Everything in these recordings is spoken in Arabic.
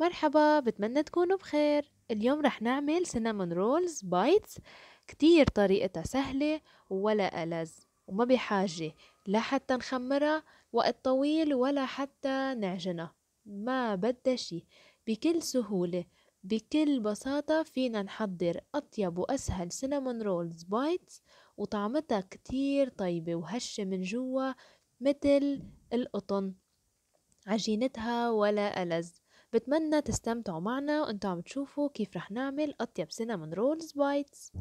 مرحبا بتمنى تكونوا بخير اليوم رح نعمل سينامون رولز بايتس كتير طريقتها سهلة ولا ألذ وما بحاجة لا حتى نخمرها وقت طويل ولا حتى نعجنها ما بدها شي بكل سهولة بكل بساطة فينا نحضر أطيب وأسهل سينامون رولز بايتس وطعمتها كتير طيبة وهشة من جوا مثل القطن عجينتها ولا ألذ بتمنى تستمتعوا معنا وانتوا عم تشوفوا كيف رح نعمل أطيب سينامون رولز بايتس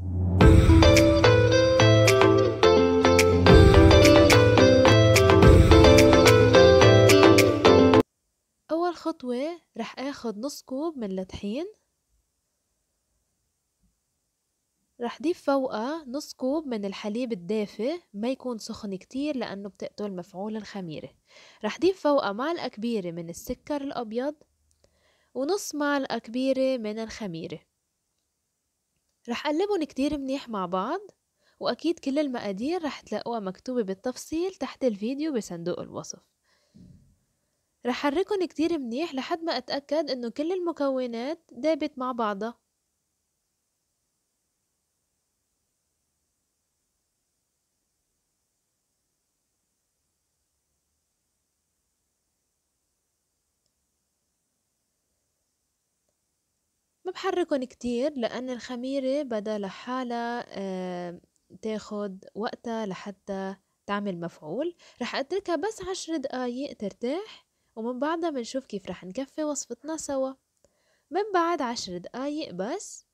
أول خطوة رح آخد نص كوب من الطحين رح ضيف فوقه نص كوب من الحليب الدافئ ما يكون سخن كتير لأنه بتقتل مفعول الخميرة رح ضيف فوقه معلقة كبيرة من السكر الأبيض ونص معلقة كبيرة من الخميرة رح قلبهم كتير منيح مع بعض وأكيد كل المقادير رح تلاقوها مكتوبة بالتفصيل تحت الفيديو بصندوق الوصف رح حركهم كتير منيح لحد ما أتأكد إنه كل المكونات دابت مع بعضها ما بحركن كتير لأن الخميرة بدا لحالا آه، تاخد وقتا لحتى تعمل مفعول رح أتركها بس عشر دقايق ترتاح ومن بعدها بنشوف كيف رح نكفي وصفتنا سوا من بعد عشر دقايق بس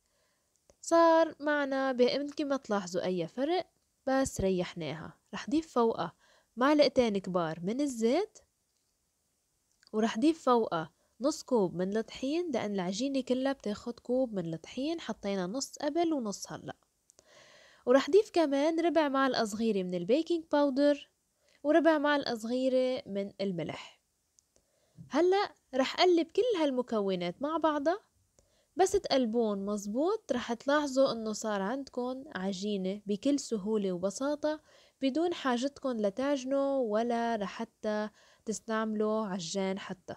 صار معنا يمكن ما تلاحظوا أي فرق بس ريحناها رح ضيف فوقها معلقتين كبار من الزيت ورح ضيف فوقها نص كوب من الطحين لأن العجينة كلها بتاخد كوب من الطحين حطينا نص قبل ونص هلأ ورح ضيف كمان ربع معلقة صغيرة من البيكنج باودر وربع معلقة صغيرة من الملح هلأ رح قلب كل هالمكونات مع بعضها بس تقلبون مزبوط رح تلاحظوا انه صار عندكم عجينة بكل سهولة وبساطة بدون حاجتكم لتعجنوا ولا لحتى تستعملوا عجان حتى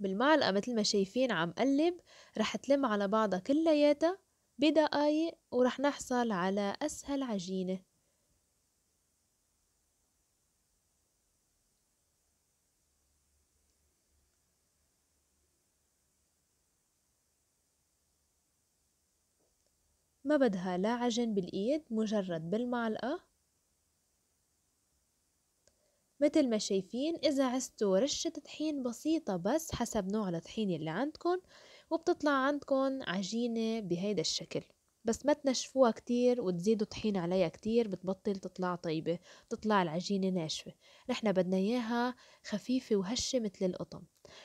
بالمعلقة مثل ما شايفين عم قلب رح تلم على بعضها كلياتها بدقايق ورح نحصل على أسهل عجينة ما بدها لا عجن بالإيد مجرد بالمعلقة مثل ما شايفين إذا عزتوا رشة طحين بسيطة بس حسب نوع الطحين اللي عندكن وبتطلع عندكن عجينة بهيدا الشكل بس ما تنشفوها كتير وتزيدوا طحين عليها كتير بتبطل تطلع طيبة بتطلع العجينة ناشفة نحنا بدنا إياها خفيفة وهشة مثل القطن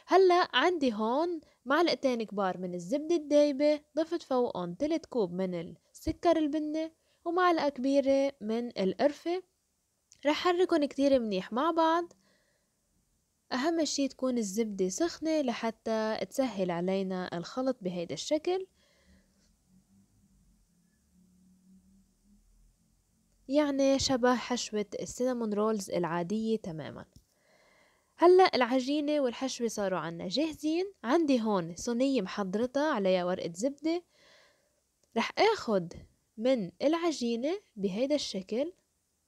هلأ عندي هون معلقتين كبار من الزبدة الدايبة ضفت فوقهم تلت كوب من السكر البنة ومعلقة كبيرة من القرفة رح حركن كتير منيح مع بعض أهم شي تكون الزبدة سخنة لحتى تسهل علينا الخلط بهيدا الشكل يعني شبه حشوة السينامون رولز العادية تماما هلأ العجينة والحشوة صاروا عنا جاهزين عندي هون صينية محضرتها عليها ورقة زبدة رح اخد من العجينة بهيدا الشكل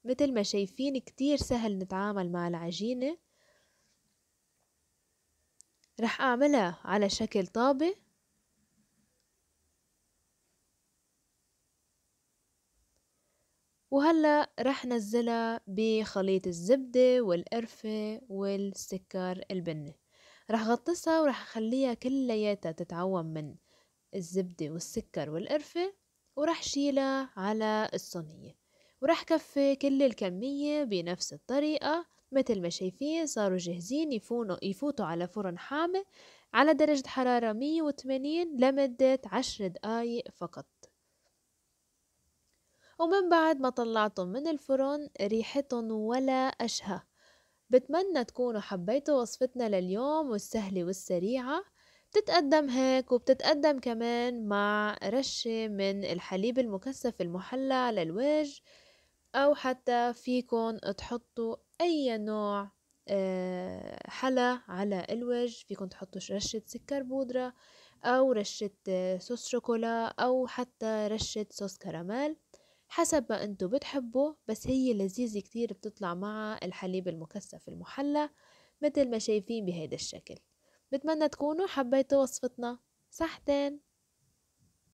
مثل ما شايفين كتير سهل نتعامل مع العجينة رح أعملها على شكل طابة وهلأ رح نزلها بخليط الزبدة والقرفة والسكر البني رح غطسها ورح أخليها كلياتها تتعوم من الزبدة والسكر والقرفة ورح شيلها على الصينية وراح كفي كل الكمية بنفس الطريقة مثل ما شايفين صاروا جاهزين يفونوا يفوتوا على فرن حامي على درجة حرارة 180 لمدة 10 دقايق فقط ومن بعد ما طلعتهم من الفرن ريحتهم ولا أشهى بتمنى تكونوا حبيتوا وصفتنا لليوم والسهلة والسريعة بتتقدم هيك وبتتقدم كمان مع رشة من الحليب المكثف المحلى للوجه أو حتى فيكن تحطوا أي نوع آه، حلا على الوجه فيكن تحطوا رشة سكر بودرة أو رشة آه، صوص شوكولا أو حتى رشة صوص كراميل حسب ما انتو بتحبوا بس هي لذيذة كتير بتطلع مع الحليب المكثف المحلى مثل ما شايفين بهيدا الشكل بتمنى تكونوا حبيتوا وصفتنا صحتين